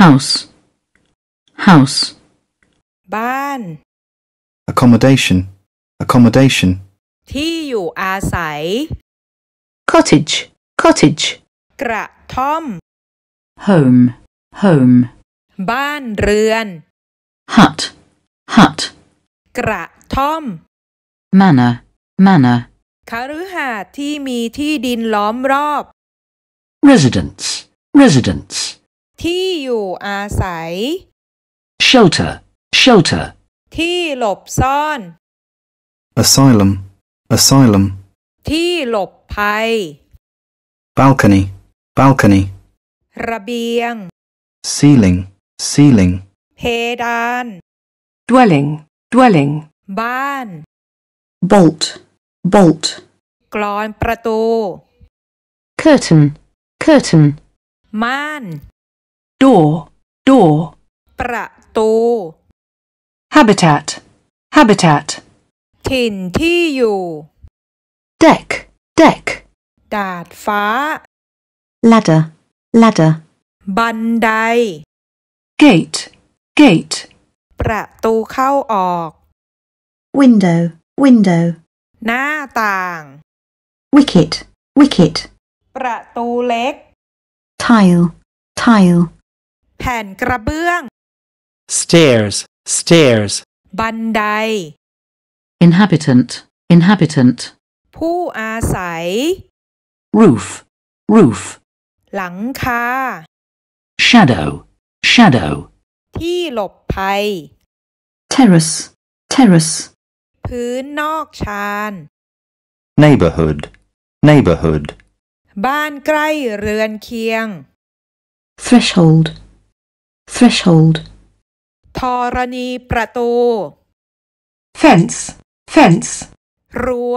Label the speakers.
Speaker 1: House. House. Ban. Accommodation. Accommodation. Tiyu asai. Cottage. Cottage. Kra tom. Home. Home. Ban ruan. Hut. Hut. Kra tom. Manor. Manor. Karuha ti mi ti din lom rob. Residence. Residence. ที่อยู่อาศัย shelter shelter ที่หลบซ่อน asylum asylum ที่หลบภัย balcony balcony ระเบียง ceiling ceiling เพดาน dwelling dwelling บ้าน bolt bolt กรอนประตู curtain curtain ม่าน door, door. ประตู habitat, habitat. ถิ่นที่อยู่ deck, deck. ดาดฟ้า ladder, ladder. บันได gate, gate. ประตูเข้าออก window, window. หน้าต่าง wicket, wicket. ประตูเล็ก tile, tile. แผ่นกระเบื้อง stairs stairs บันได inhabitant inhabitant ผู้อาศัย roof roof หลังคา shadow shadow ที่หลบภัย terrace terrace พื้นนอกชาน neighborhood neighborhood บ้านใกล้เรือนเคียง threshold threshold ธรณีประตู fence fence รั้ว